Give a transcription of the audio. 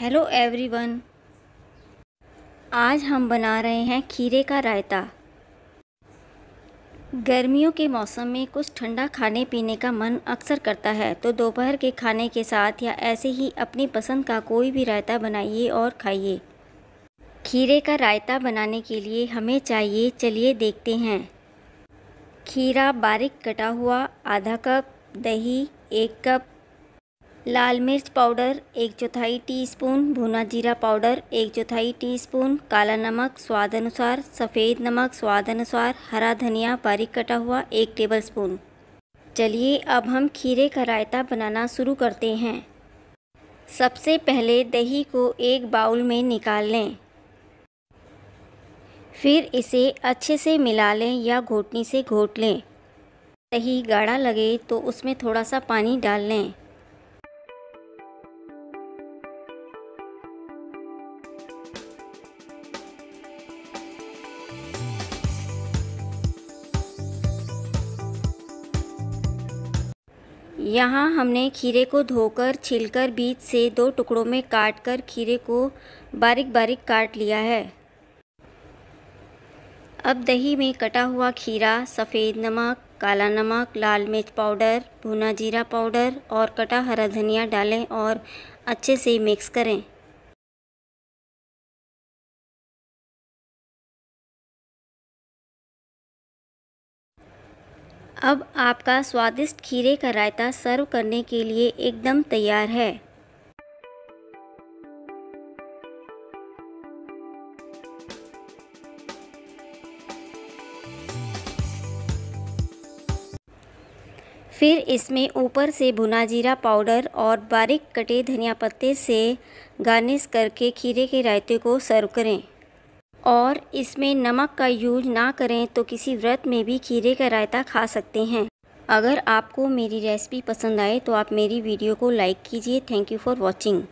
hello everyone आज हम बना रहे हैं खीरे का रायता गर्मियों के मौसम में कुछ ठंडा खाने पीने का मन अक्सर करता है तो दोपहर के खाने के साथ या ऐसे ही अपनी पसंद का कोई भी रायता बनाइए और खाइए खीरे का रायता बनाने के लिए हमें चाहिए चलिए देखते हैं खीरा बारीक कटा हुआ आधा कप दही एक कप लाल मिर्च पाउडर एक चौथाई टीस्पून भुना जीरा पाउडर एक चौथाई टीस्पून काला नमक स्वाद अनुसार सफ़ेद नमक स्वाद अनुसार हरा धनिया बारीक कटा हुआ एक टेबलस्पून चलिए अब हम खीरे का रायता बनाना शुरू करते हैं सबसे पहले दही को एक बाउल में निकाल लें फिर इसे अच्छे से मिला लें या घोटनी से घोट लें दही गाढ़ा लगे तो उसमें थोड़ा सा पानी डाल लें यहाँ हमने खीरे को धोकर छीलकर बीच से दो टुकड़ों में काट कर खीरे को बारीक बारीक काट लिया है अब दही में कटा हुआ खीरा सफ़ेद नमक काला नमक लाल मिर्च पाउडर भुना जीरा पाउडर और कटा हरा धनिया डालें और अच्छे से मिक्स करें अब आपका स्वादिष्ट खीरे का रायता सर्व करने के लिए एकदम तैयार है फिर इसमें ऊपर से भुना जीरा पाउडर और बारीक कटे धनिया पत्ते से गार्निश करके खीरे के रायते को सर्व करें और इसमें नमक का यूज ना करें तो किसी व्रत में भी खीरे का रायता खा सकते हैं अगर आपको मेरी रेसिपी पसंद आए तो आप मेरी वीडियो को लाइक कीजिए थैंक यू फॉर वॉचिंग